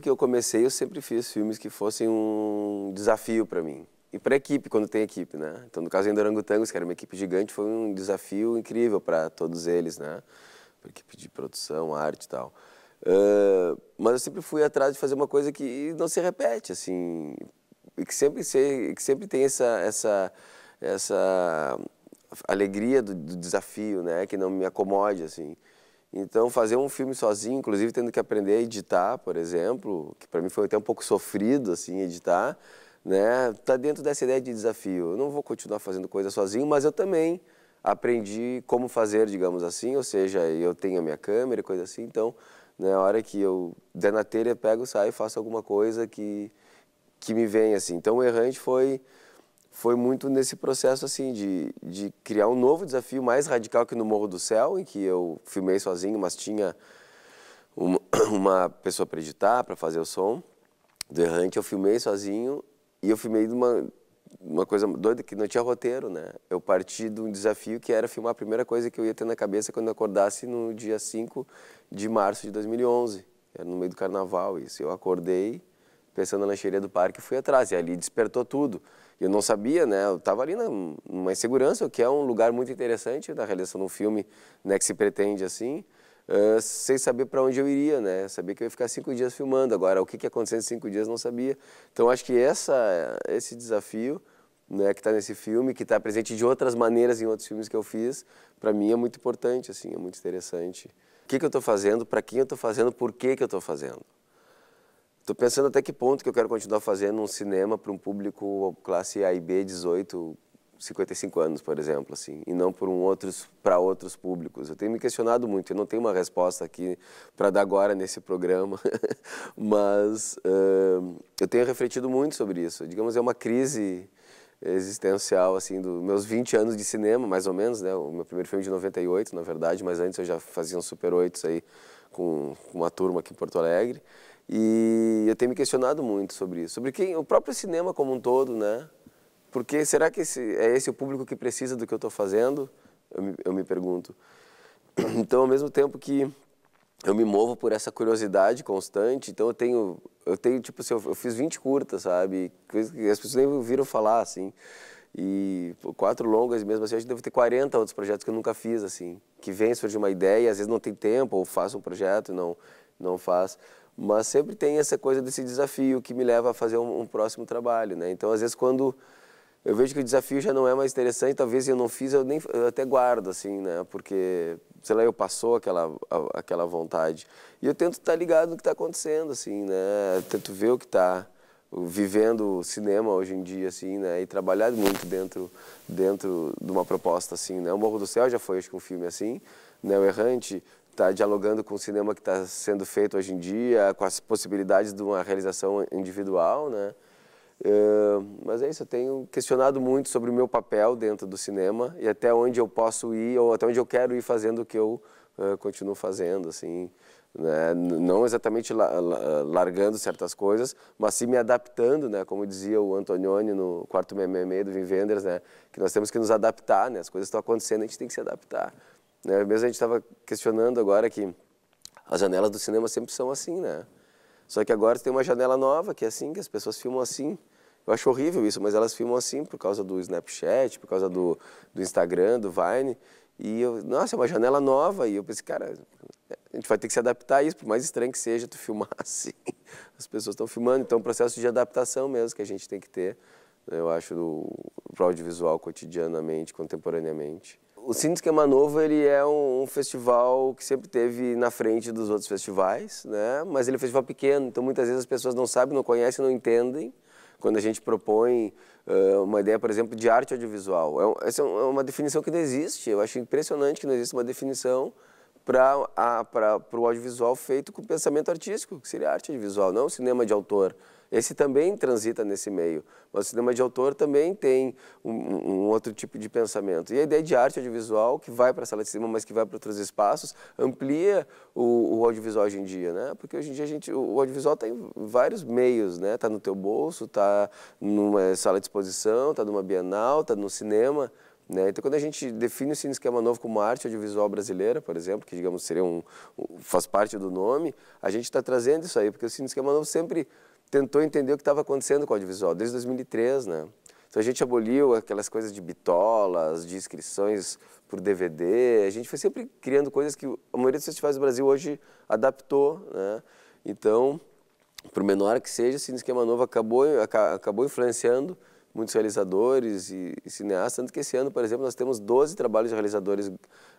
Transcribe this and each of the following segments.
desde que eu comecei, eu sempre fiz filmes que fossem um desafio para mim. E para a equipe, quando tem equipe, né? Então, no caso em Dorangotangos, que era uma equipe gigante, foi um desafio incrível para todos eles, né? para equipe de produção, arte e tal. Uh, mas eu sempre fui atrás de fazer uma coisa que não se repete, assim. E que sempre, se, que sempre tem essa, essa, essa alegria do, do desafio, né? Que não me acomode, assim. Então, fazer um filme sozinho, inclusive tendo que aprender a editar, por exemplo, que para mim foi até um pouco sofrido, assim, editar, né? Tá dentro dessa ideia de desafio. Eu não vou continuar fazendo coisa sozinho, mas eu também aprendi como fazer, digamos assim, ou seja, eu tenho a minha câmera, coisa assim, então, na né, hora que eu der na telha, pego, saio e faço alguma coisa que, que me vem, assim. Então, o Errante foi foi muito nesse processo assim de, de criar um novo desafio mais radical que no Morro do Céu, em que eu filmei sozinho, mas tinha uma, uma pessoa para editar, para fazer o som do Errante. Eu filmei sozinho e eu filmei de uma, uma coisa doida que não tinha roteiro, né? Eu parti de um desafio que era filmar a primeira coisa que eu ia ter na cabeça quando eu acordasse no dia 5 de março de 2011. Era no meio do carnaval isso. Eu acordei pensando na lancheria do parque, fui atrás. E ali despertou tudo. Eu não sabia, né? Eu estava ali numa insegurança, o que é um lugar muito interessante da realização de um filme né, que se pretende assim, uh, sem saber para onde eu iria, né? sabia que eu ia ficar cinco dias filmando. Agora, o que, que ia acontecer em cinco dias, não sabia. Então, acho que essa, esse desafio né, que está nesse filme, que está presente de outras maneiras em outros filmes que eu fiz, para mim é muito importante, assim, é muito interessante. O que, que eu estou fazendo, para quem eu estou fazendo, por que, que eu estou fazendo. Estou pensando até que ponto que eu quero continuar fazendo um cinema para um público classe A e B, 18, 55 anos, por exemplo, assim, e não para um outros para outros públicos. Eu tenho me questionado muito, eu não tenho uma resposta aqui para dar agora nesse programa, mas uh, eu tenho refletido muito sobre isso. Digamos, é uma crise existencial assim dos meus 20 anos de cinema, mais ou menos, né? O meu primeiro filme de 98, na verdade, mas antes eu já fazia um super 8 aí com uma turma aqui em Porto Alegre. E eu tenho me questionado muito sobre isso, sobre quem, o próprio cinema como um todo, né? Porque será que esse, é esse o público que precisa do que eu estou fazendo? Eu me, eu me pergunto. Então, ao mesmo tempo que eu me movo por essa curiosidade constante, então eu tenho, eu tenho tipo assim, eu, eu fiz 20 curtas, sabe? as pessoas nem ouviram falar, assim. E quatro longas, mesmo assim, a gente deve ter 40 outros projetos que eu nunca fiz, assim. Que vem, surge uma ideia, às vezes não tem tempo, ou faço um projeto e não, não faz. Mas sempre tem essa coisa desse desafio que me leva a fazer um, um próximo trabalho, né? Então, às vezes, quando eu vejo que o desafio já não é mais interessante, talvez eu não fiz, eu, nem, eu até guardo, assim, né? Porque, sei lá, eu passou aquela, a, aquela vontade. E eu tento estar tá ligado no que está acontecendo, assim, né? Eu tento ver o que está vivendo o cinema hoje em dia, assim, né? E trabalhar muito dentro, dentro de uma proposta, assim, né? O Morro do Céu já foi, acho que, um filme assim, né? O Errante está dialogando com o cinema que está sendo feito hoje em dia, com as possibilidades de uma realização individual, né? Uh, mas é isso, eu tenho questionado muito sobre o meu papel dentro do cinema e até onde eu posso ir ou até onde eu quero ir fazendo o que eu uh, continuo fazendo, assim, né? não exatamente la la largando certas coisas, mas sim me adaptando, né? como dizia o Antonioni no quarto MMA do Vivenders, né? que nós temos que nos adaptar, né? as coisas estão acontecendo, a gente tem que se adaptar. Né? Mesmo a gente estava questionando agora que as janelas do cinema sempre são assim, né? Só que agora tem uma janela nova que é assim, que as pessoas filmam assim. Eu acho horrível isso, mas elas filmam assim por causa do Snapchat, por causa do, do Instagram, do Vine. E eu, nossa, é uma janela nova. E eu pensei, cara, a gente vai ter que se adaptar a isso, por mais estranho que seja tu filmar assim. As pessoas estão filmando, então é um processo de adaptação mesmo que a gente tem que ter, né, eu acho, para o audiovisual cotidianamente, contemporaneamente o Cine Esquema Novo ele é um, um, festival que sempre teve na frente dos outros festivais, né? mas ele é um festival pequeno, então muitas vezes as pessoas não sabem, não conhecem, não entendem. Quando a gente propõe uh, uma ideia, por exemplo, de arte audiovisual, é um, essa é, é uma definição que não existe. Eu acho impressionante que não existe uma definição para o audiovisual feito com pensamento artístico, que seria arte audiovisual, não cinema de autor. Esse também transita nesse meio, mas o cinema de autor também tem um, um outro tipo de pensamento. E a ideia de arte audiovisual, que vai para a sala de cinema, mas que vai para outros espaços, amplia o, o, audiovisual hoje em dia, né? Porque hoje em dia a gente, o audiovisual tem tá vários meios, né? Está no teu bolso, está numa sala de exposição, está numa bienal, está no cinema. Né? Então, quando a gente define o Cine Esquema Novo como arte audiovisual brasileira, por exemplo, que, digamos, seria um, faz parte do nome, a gente está trazendo isso aí, porque o Cine Esquema Novo sempre tentou entender o que estava acontecendo com o audiovisual, desde 2003, né? Então a gente aboliu aquelas coisas de bitolas, de inscrições por DVD, a gente foi sempre criando coisas que a maioria dos festivais do Brasil hoje adaptou, né? Então, por menor que seja, esse esquema novo acabou, acabou influenciando muitos realizadores e, e, cineastas, tanto que esse ano, por exemplo, nós temos 12 trabalhos de realizadores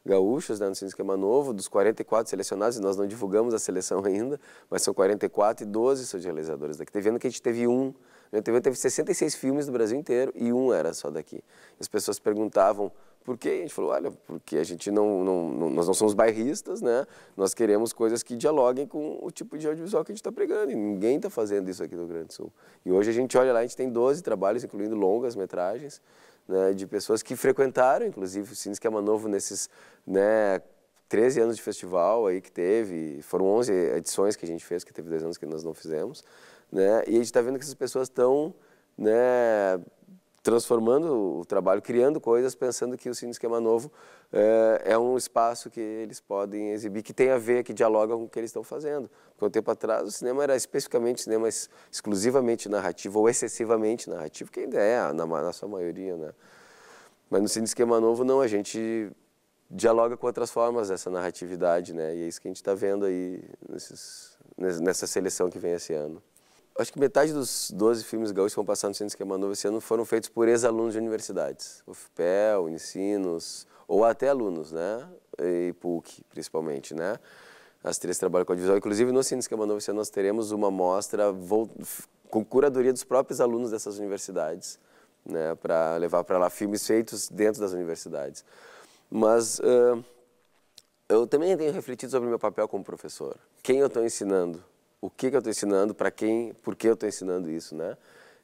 gaúchos né, no Cine Esquema Novo, dos 44 selecionados, e nós não divulgamos a seleção ainda, mas são 44 e 12 são de realizadores daqui. Teve ano que a gente teve um, a né, gente teve, teve 66 filmes do Brasil inteiro e um era só daqui. As pessoas perguntavam porque a gente falou, olha, porque a gente não, não, não, nós não somos bairristas, né? Nós queremos coisas que dialoguem com o tipo de audiovisual que a gente está pregando. E ninguém está fazendo isso aqui no Rio Grande do Sul. E hoje a gente olha lá, a gente tem 12 trabalhos, incluindo longas metragens, né, de pessoas que frequentaram, inclusive, o Cine Esquema Novo nesses né, 13 anos de festival aí que teve. Foram 11 edições que a gente fez, que teve dois anos que nós não fizemos. Né? E a gente está vendo que essas pessoas estão... Né, transformando o trabalho, criando coisas, pensando que o Cine Esquema Novo é, é, um espaço que eles podem exibir, que tem a ver, que dialoga com o que eles estão fazendo. Porque um tempo atrás o cinema era especificamente cinema exclusivamente narrativo ou excessivamente narrativo, que ainda é na, na sua maioria. Né? Mas no Cine Esquema Novo não, a gente dialoga com outras formas dessa narratividade, né? E é isso que a gente está vendo aí nesses, nessa seleção que vem esse ano acho que metade dos 12 filmes gaúchos que vão passar no Centro Esquema Novo esse ano foram feitos por ex-alunos de universidades, UFPEL, Ensinos, ou até alunos, né? E PUC, principalmente, né? As três trabalham com a divisão. Inclusive, no Cine Esquema Novo esse ano nós teremos uma mostra com curadoria dos próprios alunos dessas universidades, né? Para levar para lá filmes feitos dentro das universidades. Mas... Uh, eu também tenho refletido sobre o meu papel como professor. Quem eu estou ensinando? o que, que eu estou ensinando, para quem, por que eu estou ensinando isso, né?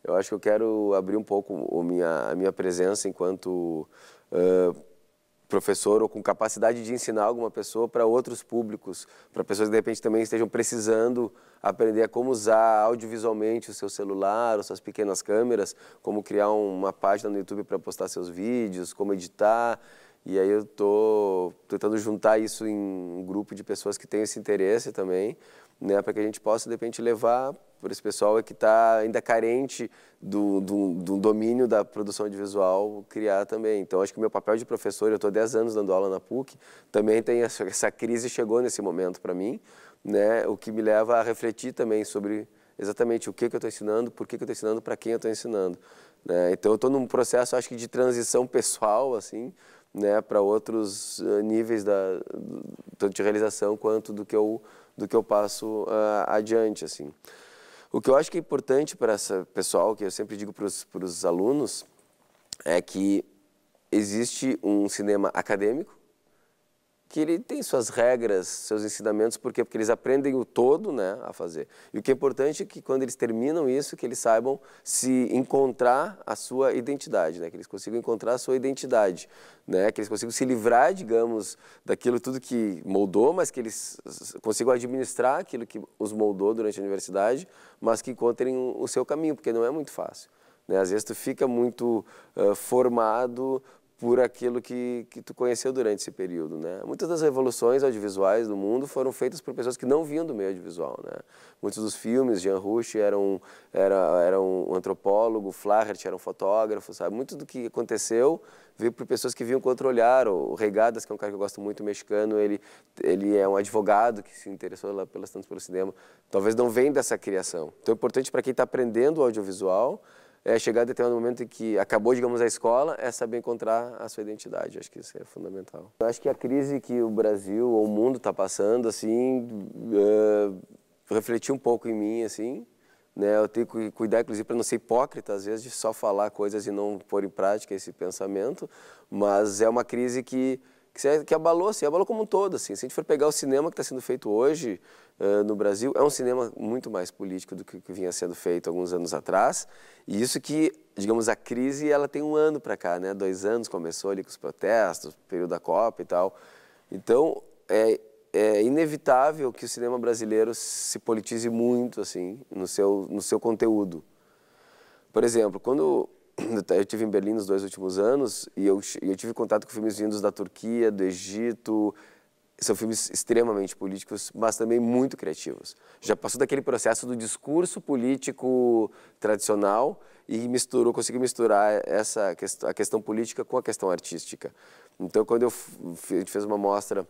Eu acho que eu quero abrir um pouco a minha, a minha presença enquanto uh, professor ou com capacidade de ensinar alguma pessoa para outros públicos, para pessoas que de repente também estejam precisando aprender a como usar audiovisualmente o seu celular, ou suas pequenas câmeras, como criar uma página no YouTube para postar seus vídeos, como editar. E aí eu estou tentando juntar isso em um grupo de pessoas que têm esse interesse também, né, para que a gente possa, de repente, levar para esse pessoal que está ainda carente do, do, do, domínio da produção audiovisual criar também. Então, acho que o meu papel de professor, eu estou 10 anos dando aula na PUC, também tem essa, essa crise chegou nesse momento para mim, né, o que me leva a refletir também sobre exatamente o que, que eu estou ensinando, por que, que eu estou ensinando, para quem eu estou ensinando. Né? Então, eu estou num processo, acho que, de transição pessoal, assim, né, para outros eh, níveis da, tanto de realização quanto do que eu, do que eu passo uh, adiante. assim. O que eu acho que é importante para essa pessoal, que eu sempre digo para os alunos, é que existe um cinema acadêmico, que ele tem suas regras, seus ensinamentos, por quê? Porque eles aprendem o todo né, a fazer. E o que é importante é que quando eles terminam isso, que eles saibam se encontrar a sua identidade, né, que eles consigam encontrar a sua identidade, né, que eles consigam se livrar, digamos, daquilo tudo que moldou, mas que eles consigam administrar aquilo que os moldou durante a universidade, mas que encontrem o seu caminho, porque não é muito fácil. Né? Às vezes tu fica muito uh, formado por aquilo que, que tu conheceu durante esse período, né? Muitas das revoluções audiovisuais do mundo foram feitas por pessoas que não vinham do meio audiovisual, né? Muitos dos filmes, Jean Rush era um, era, era um antropólogo, Flaherty era um fotógrafo, sabe? Muito do que aconteceu veio por pessoas que vinham com outro olhar. O Regadas, que é um cara que eu gosto muito, mexicano, ele, ele é um advogado que se interessou lá pelas tanto pelo cinema. Talvez não venha dessa criação. Então é importante para quem está aprendendo o audiovisual é, chegar a determinado momento em que acabou, digamos, a escola, é saber encontrar a sua identidade. Acho que isso é fundamental. Acho que a crise que o Brasil ou o mundo está passando, assim, é, um pouco em mim, assim, né, eu tenho que cuidar, inclusive, para não ser hipócrita, às vezes, de só falar coisas e não pôr em prática esse pensamento, mas é uma crise que que, que abalou, assim, abalou como um todo. Assim. Se a gente for pegar o cinema que está sendo feito hoje uh, no Brasil, é um cinema muito mais político do que, que vinha sendo feito alguns anos atrás. E isso que, digamos, a crise ela tem um ano para cá, né? dois anos começou ali com os protestos, período da Copa e tal. Então, é, é inevitável que o cinema brasileiro se politize muito assim no seu, no seu conteúdo. Por exemplo, quando eu tive em Berlim nos dois últimos anos e eu, eu tive contato com filmes vindos da Turquia, do Egito. São filmes extremamente políticos, mas também muito criativos. Já passou daquele processo do discurso político tradicional e misturou, conseguiu misturar essa a questão política com a questão artística. Então, quando eu a gente fez uma mostra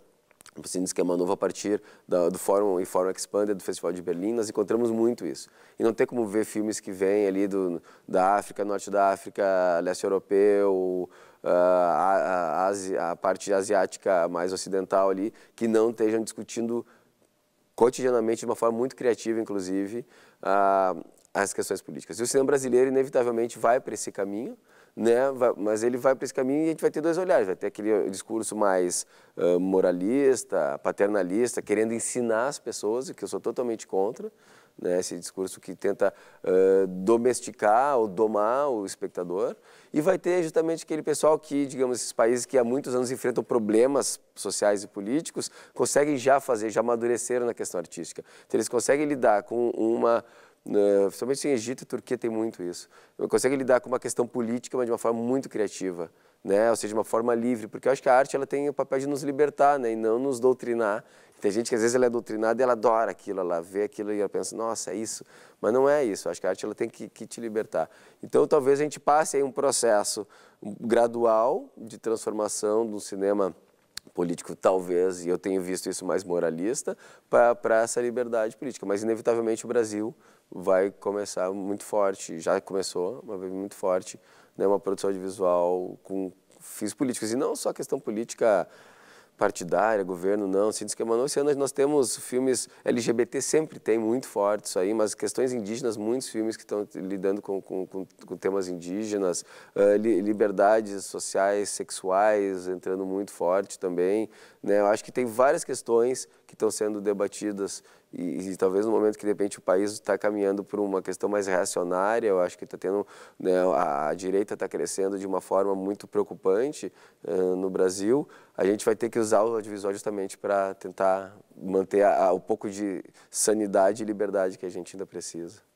você que é uma novo a partir da, do Fórum e Fórum expander do Festival de Berlim, nós encontramos muito isso. E não tem como ver filmes que vêm ali do, da África, norte da África, leste europeu, ah, a, a, a, a parte asiática mais ocidental ali, que não estejam discutindo cotidianamente, de uma forma muito criativa, inclusive, ah, as questões políticas. E o cinema brasileiro, inevitavelmente, vai para esse caminho, né? mas ele vai para esse caminho e a gente vai ter dois olhares, vai ter aquele discurso mais uh, moralista, paternalista, querendo ensinar as pessoas, que eu sou totalmente contra, né? Esse discurso que tenta uh, domesticar ou domar o espectador, e vai ter justamente aquele pessoal que, digamos, esses países que há muitos anos enfrentam problemas sociais e políticos, conseguem já fazer, já amadureceram na questão artística. Então eles conseguem lidar com uma principalmente ah, somente em Egito e Turquia tem muito isso. Consegue lidar com uma questão política, mas de uma forma muito criativa, né? Ou seja, de uma forma livre, porque eu acho que a arte ela tem o papel de nos libertar, né? E não nos doutrinar. Tem gente que às vezes ela é doutrinada e ela adora aquilo, ela vê aquilo e ela pensa, nossa, é isso. Mas não é isso, eu acho que a arte ela tem que, que te libertar. Então talvez a gente passe aí um processo gradual de transformação do cinema político, talvez, e eu tenho visto isso mais moralista, para essa liberdade política. Mas, inevitavelmente, o Brasil vai começar muito forte, já começou, mas muito forte, né, uma produção audiovisual com fins políticos. E não só questão política partidária, governo não, se assim, desquemanou. É esse ano nós temos filmes LGBT, sempre tem muito forte isso aí, mas questões indígenas, muitos filmes que estão lidando com, com, com temas indígenas, uh, li, liberdades sociais, sexuais, entrando muito forte também. Né? Eu acho que tem várias questões que estão sendo debatidas e, e, talvez no momento que de repente o país está caminhando para uma questão mais reacionária, eu acho que está tendo né, a, a, direita está crescendo de uma forma muito preocupante uh, no Brasil. A gente vai ter que usar o audiovisual justamente para tentar manter a, a, um pouco de sanidade e liberdade que a gente ainda precisa.